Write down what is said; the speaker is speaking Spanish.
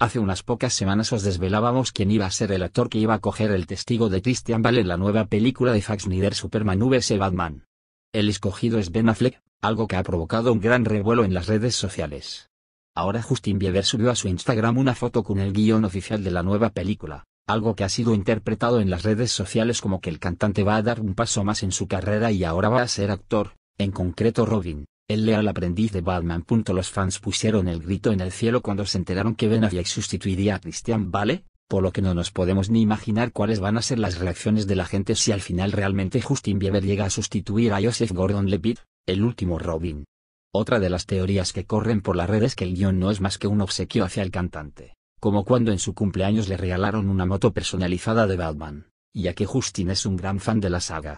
Hace unas pocas semanas os desvelábamos quién iba a ser el actor que iba a coger el testigo de Christian Bale en la nueva película de Snyder Superman vs Batman. El escogido es Ben Affleck, algo que ha provocado un gran revuelo en las redes sociales. Ahora Justin Bieber subió a su Instagram una foto con el guión oficial de la nueva película, algo que ha sido interpretado en las redes sociales como que el cantante va a dar un paso más en su carrera y ahora va a ser actor, en concreto Robin, el leal aprendiz de Batman. Los fans pusieron el grito en el cielo cuando se enteraron que Ben Affleck sustituiría a Christian Vale, por lo que no nos podemos ni imaginar cuáles van a ser las reacciones de la gente si al final realmente Justin Bieber llega a sustituir a Joseph Gordon-Levitt, el último Robin. Otra de las teorías que corren por las redes es que el guión no es más que un obsequio hacia el cantante, como cuando en su cumpleaños le regalaron una moto personalizada de Batman, ya que Justin es un gran fan de la saga.